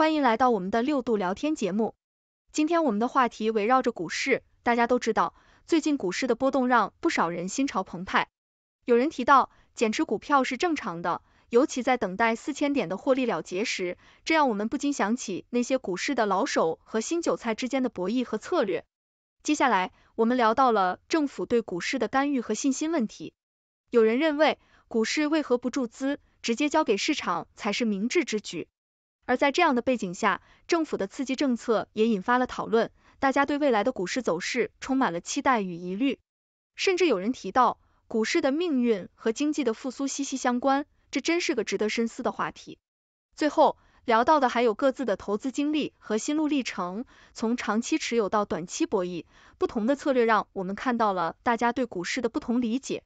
欢迎来到我们的六度聊天节目，今天我们的话题围绕着股市。大家都知道，最近股市的波动让不少人心潮澎湃。有人提到减持股票是正常的，尤其在等待四千点的获利了结时，这让我们不禁想起那些股市的老手和新韭菜之间的博弈和策略。接下来，我们聊到了政府对股市的干预和信心问题。有人认为，股市为何不注资，直接交给市场才是明智之举。而在这样的背景下，政府的刺激政策也引发了讨论，大家对未来的股市走势充满了期待与疑虑，甚至有人提到股市的命运和经济的复苏息息相关，这真是个值得深思的话题。最后聊到的还有各自的投资经历和心路历程，从长期持有到短期博弈，不同的策略让我们看到了大家对股市的不同理解。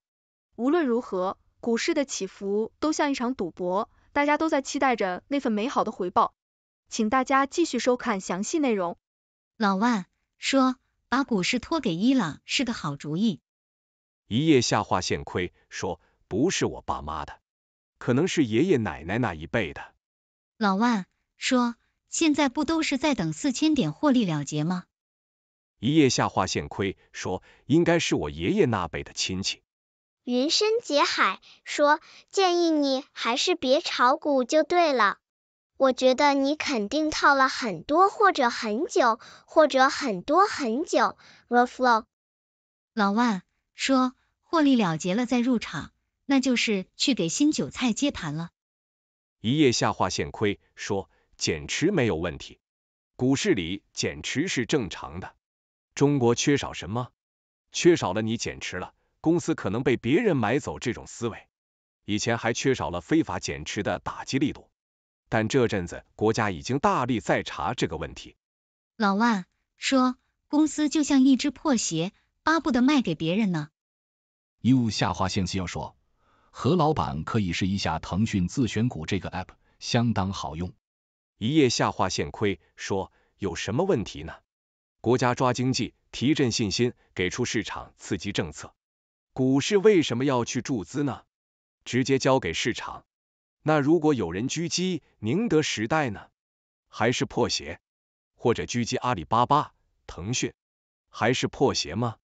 无论如何，股市的起伏都像一场赌博。大家都在期待着那份美好的回报，请大家继续收看详细内容。老万说，把股市托给伊朗是个好主意。一夜下划线亏，说不是我爸妈的，可能是爷爷奶奶那一辈的。老万说，现在不都是在等四千点获利了结吗？一夜下划线亏，说应该是我爷爷那辈的亲戚。云深结海说，建议你还是别炒股就对了。我觉得你肯定套了很多，或者很久，或者很多很久。o f l 老万说，获利了结了再入场，那就是去给新韭菜接盘了。一夜下划线亏说，减持没有问题，股市里减持是正常的。中国缺少什么？缺少了你减持了。公司可能被别人买走，这种思维以前还缺少了非法减持的打击力度，但这阵子国家已经大力在查这个问题。老万说，公司就像一只破鞋，巴不得卖给别人呢。又下划线，要说何老板可以试一下腾讯自选股这个 app，相当好用。一夜下划线亏，说有什么问题呢？国家抓经济，提振信心，给出市场刺激政策。股市为什么要去注资呢？直接交给市场。那如果有人狙击宁德时代呢？还是破鞋？或者狙击阿里巴巴、腾讯，还是破鞋吗？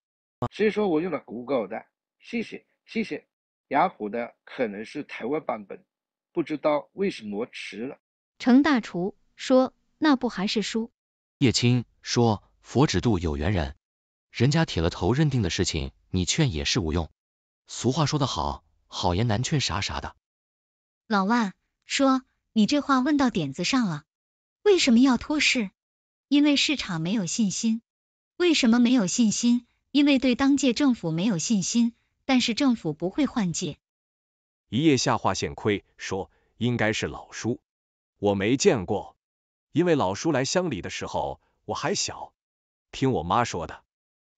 谁说我用了 Google 的？谢谢谢谢。雅虎的可能是台湾版本，不知道为什么迟了。程大厨说：“那不还是输？”叶青说：“佛指度有缘人，人家铁了头认定的事情。”你劝也是无用。俗话说的好，好言难劝啥啥的。老万说，你这话问到点子上了。为什么要脱市？因为市场没有信心。为什么没有信心？因为对当届政府没有信心。但是政府不会换届。一夜下划线亏，说应该是老叔，我没见过。因为老叔来乡里的时候我还小，听我妈说的。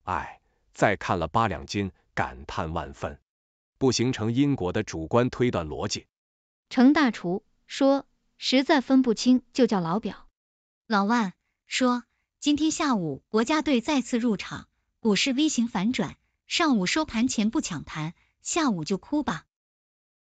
哎。再看了八两金，感叹万分，不形成因果的主观推断逻辑。程大厨说，实在分不清就叫老表。老万说，今天下午国家队再次入场，股市 V 型反转，上午收盘前不抢盘，下午就哭吧。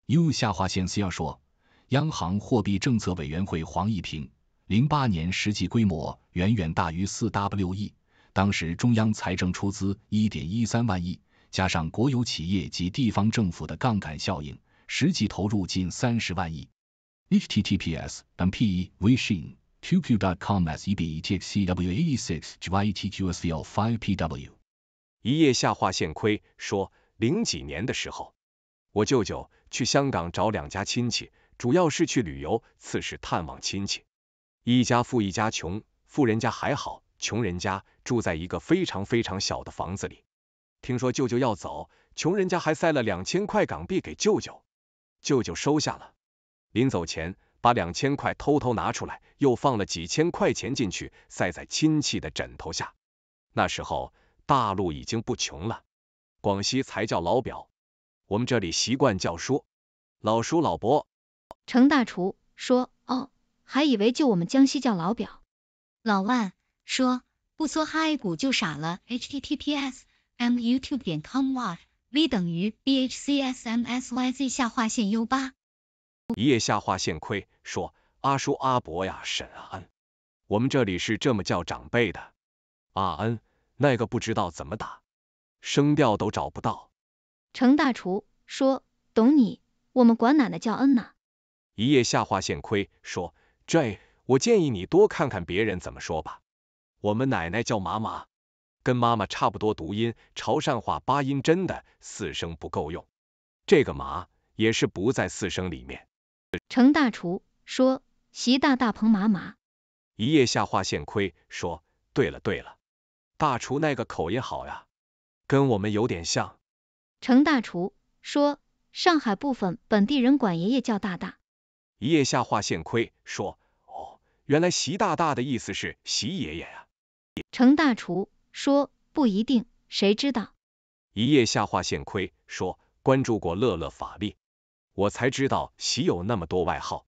又下划线 c 二说，央行货币政策委员会黄一平，零八年实际规模远远大于四 w 亿。当时中央财政出资一点一三万亿，加上国有企业及地方政府的杠杆效应，实际投入近三十万亿。h t t p s m p e v i n t u q dot com s e b e t c w a e six g y t q s l five p w 一夜下划线亏，说零几年的时候，我舅舅去香港找两家亲戚，主要是去旅游，次是探望亲戚。一家富，一家穷，富人家还好。穷人家住在一个非常非常小的房子里。听说舅舅要走，穷人家还塞了两千块港币给舅舅，舅舅收下了。临走前，把两千块偷偷拿出来，又放了几千块钱进去，塞在亲戚的枕头下。那时候大陆已经不穷了，广西才叫老表，我们这里习惯叫叔、老叔、老伯。程大厨说：“哦，还以为就我们江西叫老表，老万。”说不梭哈 A 股就傻了。h t t p s m y u t u b e. 点 com w v 等于 b h c s m s y z 下划线 u 八。一夜下划线亏说阿叔阿伯呀，沈安，我们这里是这么叫长辈的。阿恩，那个不知道怎么打，声调都找不到。程大厨说，懂你，我们管奶奶叫恩呐。一夜下划线亏说，J，我建议你多看看别人怎么说吧。我们奶奶叫麻麻，跟妈妈差不多读音，潮汕话八音真的四声不够用，这个麻也是不在四声里面。程大厨说：“习大大彭麻麻。”一夜下划线亏说：“对了对了，大厨那个口音好呀，跟我们有点像。”程大厨说：“上海部分本地人管爷爷叫大大。”一夜下划线亏说：“哦，原来习大大的意思是习爷爷呀。”程大厨说不一定，谁知道。一夜下划线亏说关注过乐乐法力，我才知道喜有那么多外号，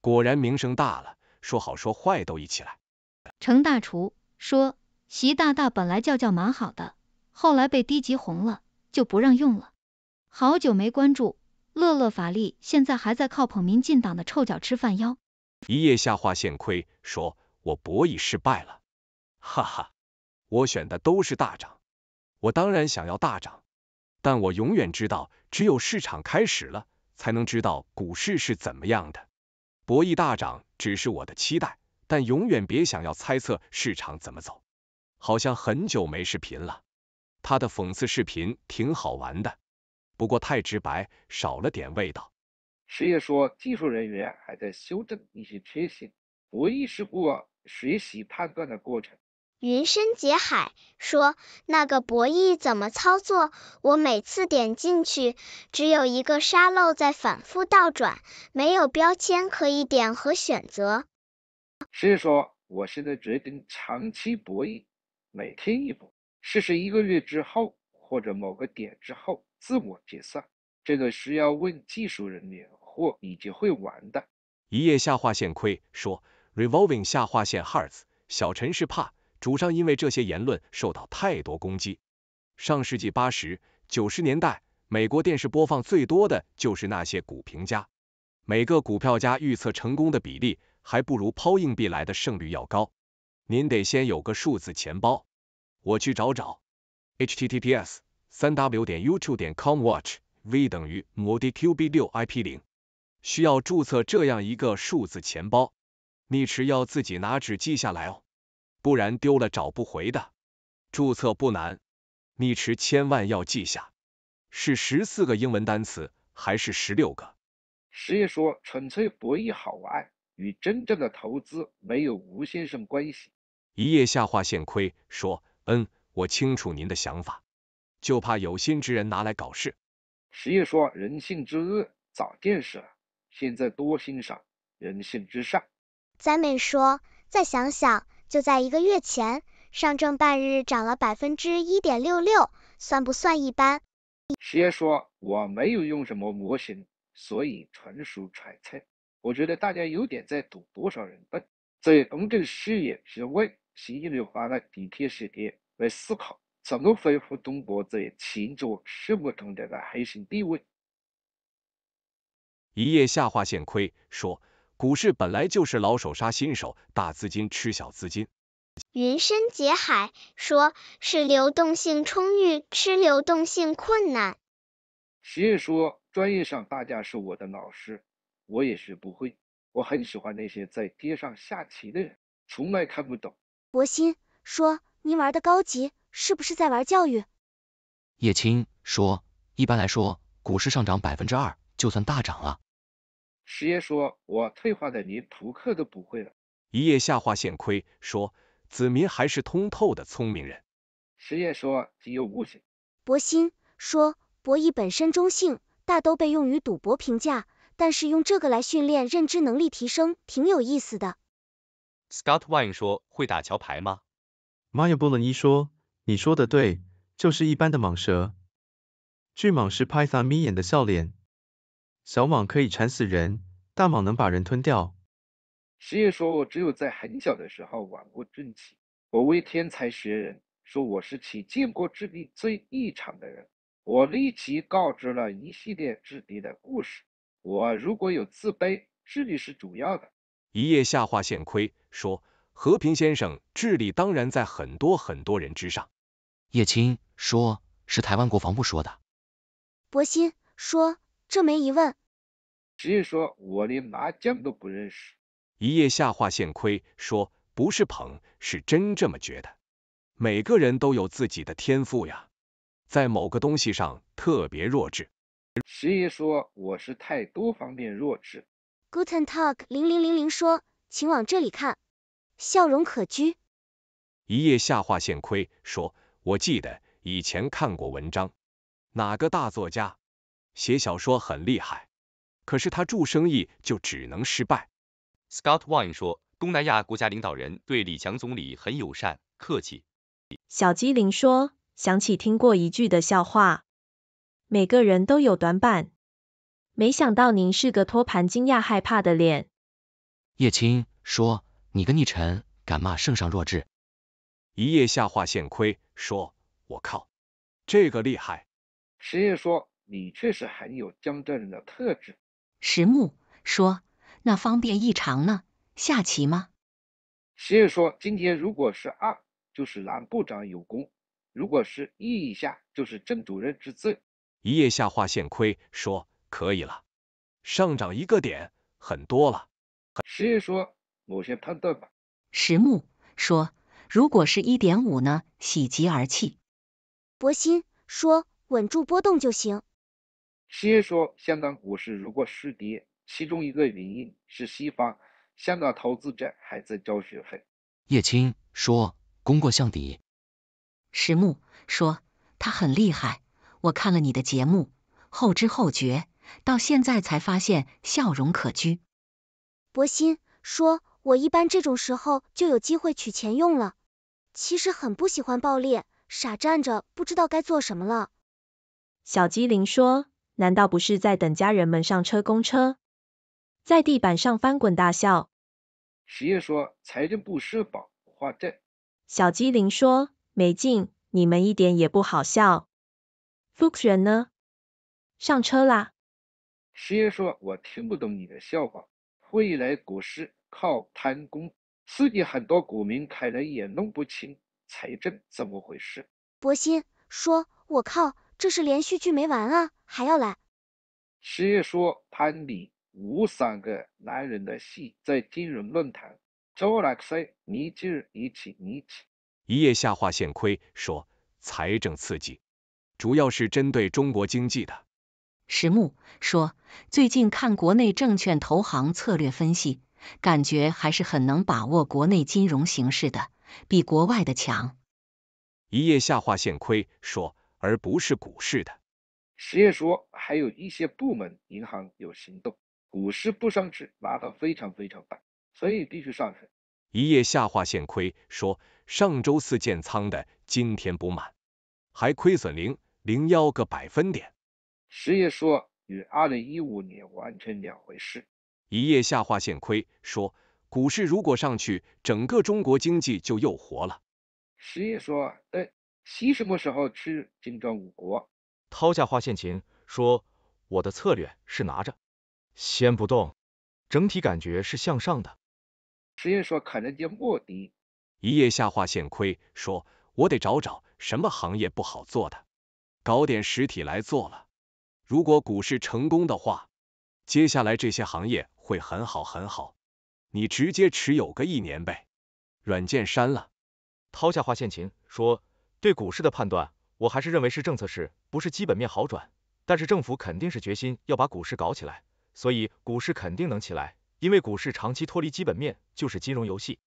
果然名声大了，说好说坏都一起来。程大厨说习大大本来叫叫蛮好的，后来被低级红了，就不让用了。好久没关注乐乐法力，现在还在靠捧民进党的臭脚吃饭腰。一夜下划线亏说我博弈失败了。哈哈，我选的都是大涨，我当然想要大涨，但我永远知道，只有市场开始了，才能知道股市是怎么样的。博弈大涨只是我的期待，但永远别想要猜测市场怎么走。好像很久没视频了，他的讽刺视频挺好玩的，不过太直白，少了点味道。谁也说，技术人员还在修正一些缺陷，博弈是过学习判断的过程。云深解海说那个博弈怎么操作？我每次点进去，只有一个沙漏在反复倒转，没有标签可以点和选择。所以说我现在决定长期博弈，每天一博，试试一个月之后或者某个点之后自我结算。这个需要问技术人员或你就会玩的。一夜下划线亏说 revolving 下划线 hearts 小陈是怕。主上因为这些言论受到太多攻击。上世纪八、十、九十年代，美国电视播放最多的就是那些股评家。每个股票家预测成功的比例，还不如抛硬币来的胜率要高。您得先有个数字钱包，我去找找。https://www.youtube.com/watch?v=modiqb6ip0。需要注册这样一个数字钱包，密池要自己拿纸记下来哦。不然丢了找不回的。注册不难，你持千万要记下，是十四个英文单词还是十六个？十月说，纯粹博弈好玩，与真正的投资没有吴先生关系。一夜下划线亏，说，嗯，我清楚您的想法，就怕有心之人拿来搞事。十月说，人性之恶早见识了，现在多欣赏人性之善。三美说，再想想。就在一个月前，上证半日涨了百分之一点六六，算不算一般？先说我没有用什么模型，所以纯属揣测。我觉得大家有点在赌多少人笨。在公众视野之外，新一轮换了地铁时间，来思考怎么恢复中国在秦州事目中的核心地位。一夜下划线亏，说。股市本来就是老手杀新手，大资金吃小资金。云深解海说，是流动性充裕，吃流动性困难。实月说，专业上大家是我的老师，我也学不会。我很喜欢那些在街上下棋的人，从来看不懂。博鑫说，您玩的高级，是不是在玩教育？叶青说，一般来说，股市上涨百分之二就算大涨了。石爷说，我退化的连扑克都不会了。一叶下划线亏说，子民还是通透的聪明人。石爷说只有悟性。博心说，博弈本身中性，大都被用于赌博评价，但是用这个来训练认知能力提升，挺有意思的。Scott Wine 说，会打桥牌吗？Maya b u l o n i 说，你说的对，就是一般的蟒蛇。巨蟒是 Python 眯眼的笑脸。小蟒可以缠死人，大蟒能把人吞掉。师爷说我只有在很小的时候玩过正气，我为天才学人，说我是其见过智力最异常的人。我立即告知了一系列智敌的故事。我如果有自卑，智力是主要的。一夜下划线亏说，和平先生智力当然在很多很多人之上。叶青说，是台湾国防部说的。博鑫说。这没疑问。直接说，我连麻将都不认识。一夜下划线亏说，不是捧，是真这么觉得。每个人都有自己的天赋呀，在某个东西上特别弱智。十一说，我是太多方面弱智。Guten Talk 零零零零说，请往这里看，笑容可掬。一夜下划线亏说，我记得以前看过文章，哪个大作家？写小说很厉害，可是他做生意就只能失败。Scott Wine 说，东南亚国家领导人对李强总理很友善，客气。小机灵说，想起听过一句的笑话，每个人都有短板，没想到您是个托盘惊讶害怕的脸。叶青说，你个逆臣，敢骂圣上弱智。一夜下化线亏，说，我靠，这个厉害。石业说。你确实很有江浙人的特质。石木说，那方便异常呢？下棋吗？师爷说，今天如果是二，就是蓝部长有功；如果是一以下，就是郑主任之罪。一叶下划线亏，说可以了，上涨一个点，很多了。师爷说，我先判断吧。石木说，如果是一点五呢？喜极而泣。博心说，稳住波动就行。先说，香港股市如果是跌，其中一个原因是西方香港投资者还在交学费。叶青说，功过相抵。石木说，他很厉害，我看了你的节目后知后觉，到现在才发现，笑容可掬。博鑫说，我一般这种时候就有机会取钱用了，其实很不喜欢爆裂，傻站着不知道该做什么了。小机灵说。难道不是在等家人们上车公车，在地板上翻滚大笑？石业说，财政部社保化债。”小机灵说，没劲，你们一点也不好笑。f 福人呢？上车啦。石业说，我听不懂你的笑话。未来股市靠贪功，世界很多股民看来也弄不清财政怎么回事。博鑫说，我靠。这是连续剧没完啊，还要来。先说潘里吴三个男人的戏在金融论坛。一夜下划线亏说财政刺激主要是针对中国经济的。石木说最近看国内证券投行策略分析，感觉还是很能把握国内金融形势的，比国外的强。一夜下划线亏说。而不是股市的。十爷说，还有一些部门银行有行动，股市不上去，拉到非常非常大，所以必须上去。一夜下划线亏说，上周四建仓的，今天不满，还亏损零零幺个百分点。十业说，与二零一五年完全两回事。一夜下划线亏说，股市如果上去，整个中国经济就又活了。十业说，哎。七什么时候吃金砖五国？掏下划线琴，说我的策略是拿着，先不动，整体感觉是向上的。实验说看着点目的。一夜下画线亏，说我得找找什么行业不好做的，搞点实体来做了。如果股市成功的话，接下来这些行业会很好很好，你直接持有个一年呗。软件删了，掏下划线琴，说。对股市的判断，我还是认为是政策是不是基本面好转。但是政府肯定是决心要把股市搞起来，所以股市肯定能起来。因为股市长期脱离基本面就是金融游戏。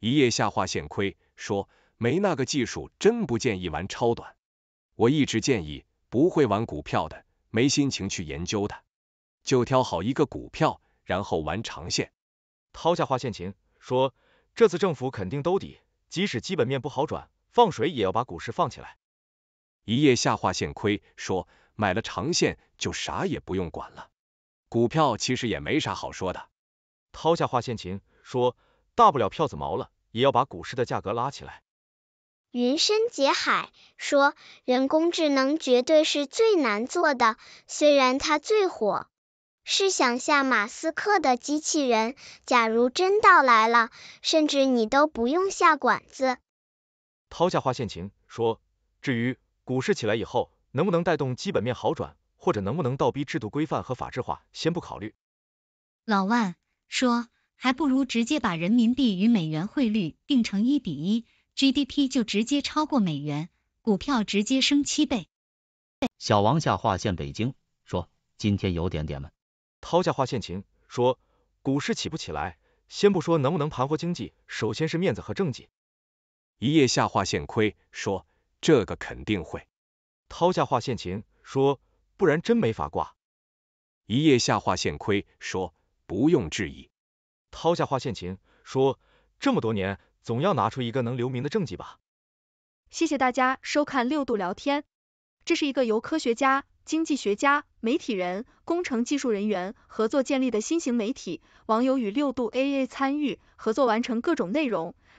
一夜下划线亏，说没那个技术，真不建议玩超短。我一直建议，不会玩股票的，没心情去研究的，就挑好一个股票，然后玩长线。掏下划线琴，说这次政府肯定兜底，即使基本面不好转。放水也要把股市放起来。一夜下划线亏，说买了长线就啥也不用管了。股票其实也没啥好说的。掏下划线钱，说大不了票子毛了，也要把股市的价格拉起来。云深解海说，人工智能绝对是最难做的，虽然它最火。试想下马斯克的机器人，假如真到来了，甚至你都不用下馆子。掏下划线情说，至于股市起来以后能不能带动基本面好转，或者能不能倒逼制度规范和法治化，先不考虑。老万说，还不如直接把人民币与美元汇率定成一比一，GDP 就直接超过美元，股票直接升七倍。小王下划线北京说，今天有点点闷。掏下划线情说，股市起不起来，先不说能不能盘活经济，首先是面子和政绩。一夜下画线亏，说这个肯定会。掏下画线琴，说不然真没法挂。一夜下画线亏，说不用质疑。掏下画线琴，说这么多年总要拿出一个能留名的政绩吧。谢谢大家收看六度聊天，这是一个由科学家、经济学家、媒体人、工程技术人员合作建立的新型媒体，网友与六度 AA 参与合作完成各种内容。